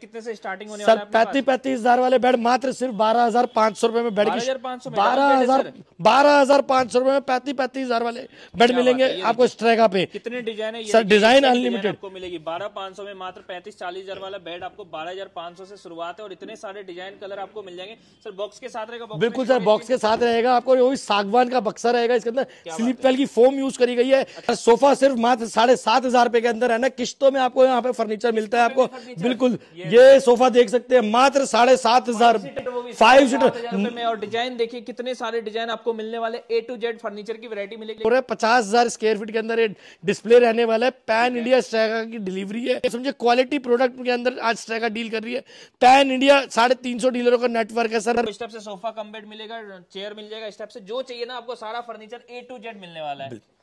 कितने से स्टार्टिंग होने सर पैंतीस पैंतीस हजार वाले बेड मात्र सिर्फ बारह हजार पाँच सौ रुपए में बेड बारह हजार बारह हजार पाँच सौ रुपए में पैंतीस पैंतीस हजार वाले बेड मिलेंगे आपको स्ट्रेगा पे कितने डिजाइन है सर डिजाइन अनलिमिटेड आपको मिलेगी बारह पांच सौ में मात्र पैंतीस चालीस हजार वाला बेड आपको बारह हजार पाँच सौ से शुरुआत है और इतने सारे डिजाइन कलर आपको मिल जाएंगे सर बॉक्स के साथ रहेगा बिल्कुल सर बॉक्स के साथ रहेगा आपको वही सागवान का बक्सा रहेगा इसके अंदर स्लीप पेल की फोम यूज करी गई है सोफा सिर्फ मात्र साढ़े सात हजार रुपए के अंदर है ना किस्तों में आपको यहाँ पे फर्नीचर मिलता है आपको बिल्कुल ये सोफा देख सकते हैं मात्र साढ़े सात हजार फाइव सीटर में और डिजाइन देखिए कितने सारे डिजाइन आपको मिलने वाले ए टू जेड फर्नीचर की वैरायटी मिलेगी पूरे पचास हजार स्क्वेयर फीट के अंदर ये डिस्प्ले रहने वाला है पैन इंडिया स्ट्रेगा की डिलीवरी है समझे क्वालिटी प्रोडक्ट के अंदर आज स्ट्रेगा डील कर रही है पैन इंडिया साढ़े तीन सौ डीलरों का नेटवर्क है तो सर स्टेप से सोफा कम बेड मिलेगा चेयर मिल जाएगा स्टेप से जो चाहिए ना आपको सारा फर्नीचर ए टू जेड मिलने वाला है